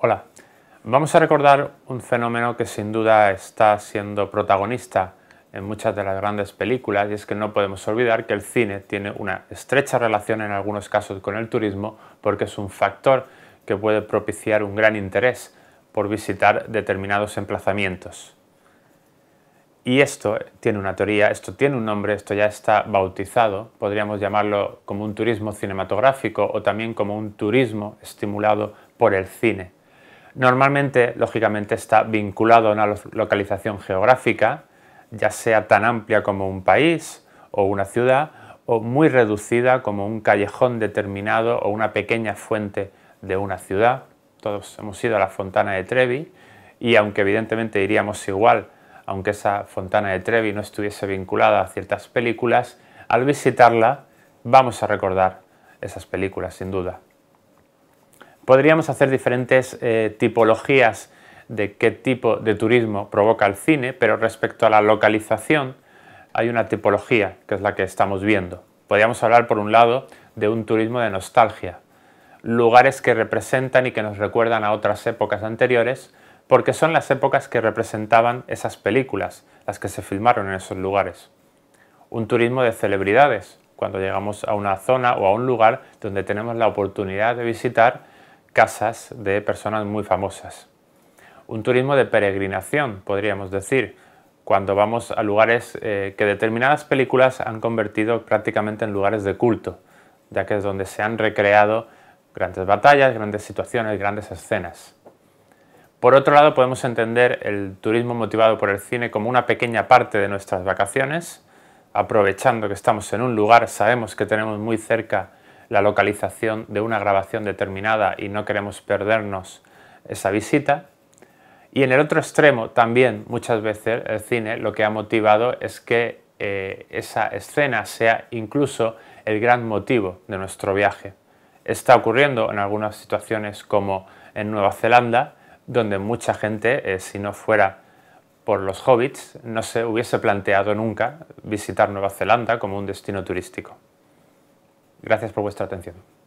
Hola, vamos a recordar un fenómeno que sin duda está siendo protagonista en muchas de las grandes películas y es que no podemos olvidar que el cine tiene una estrecha relación en algunos casos con el turismo porque es un factor que puede propiciar un gran interés por visitar determinados emplazamientos. Y esto tiene una teoría, esto tiene un nombre, esto ya está bautizado, podríamos llamarlo como un turismo cinematográfico o también como un turismo estimulado por el cine. Normalmente, lógicamente, está vinculado a una localización geográfica, ya sea tan amplia como un país o una ciudad, o muy reducida como un callejón determinado o una pequeña fuente de una ciudad. Todos hemos ido a la Fontana de Trevi y aunque evidentemente iríamos igual, aunque esa Fontana de Trevi no estuviese vinculada a ciertas películas, al visitarla vamos a recordar esas películas sin duda. Podríamos hacer diferentes eh, tipologías de qué tipo de turismo provoca el cine, pero respecto a la localización hay una tipología que es la que estamos viendo. Podríamos hablar, por un lado, de un turismo de nostalgia, lugares que representan y que nos recuerdan a otras épocas anteriores, porque son las épocas que representaban esas películas, las que se filmaron en esos lugares. Un turismo de celebridades, cuando llegamos a una zona o a un lugar donde tenemos la oportunidad de visitar casas de personas muy famosas. Un turismo de peregrinación, podríamos decir, cuando vamos a lugares eh, que determinadas películas han convertido prácticamente en lugares de culto, ya que es donde se han recreado grandes batallas, grandes situaciones, grandes escenas. Por otro lado, podemos entender el turismo motivado por el cine como una pequeña parte de nuestras vacaciones, aprovechando que estamos en un lugar, sabemos que tenemos muy cerca la localización de una grabación determinada y no queremos perdernos esa visita. Y en el otro extremo también muchas veces el cine lo que ha motivado es que eh, esa escena sea incluso el gran motivo de nuestro viaje. Está ocurriendo en algunas situaciones como en Nueva Zelanda, donde mucha gente, eh, si no fuera por los hobbits, no se hubiese planteado nunca visitar Nueva Zelanda como un destino turístico. Gracias por vuestra atención.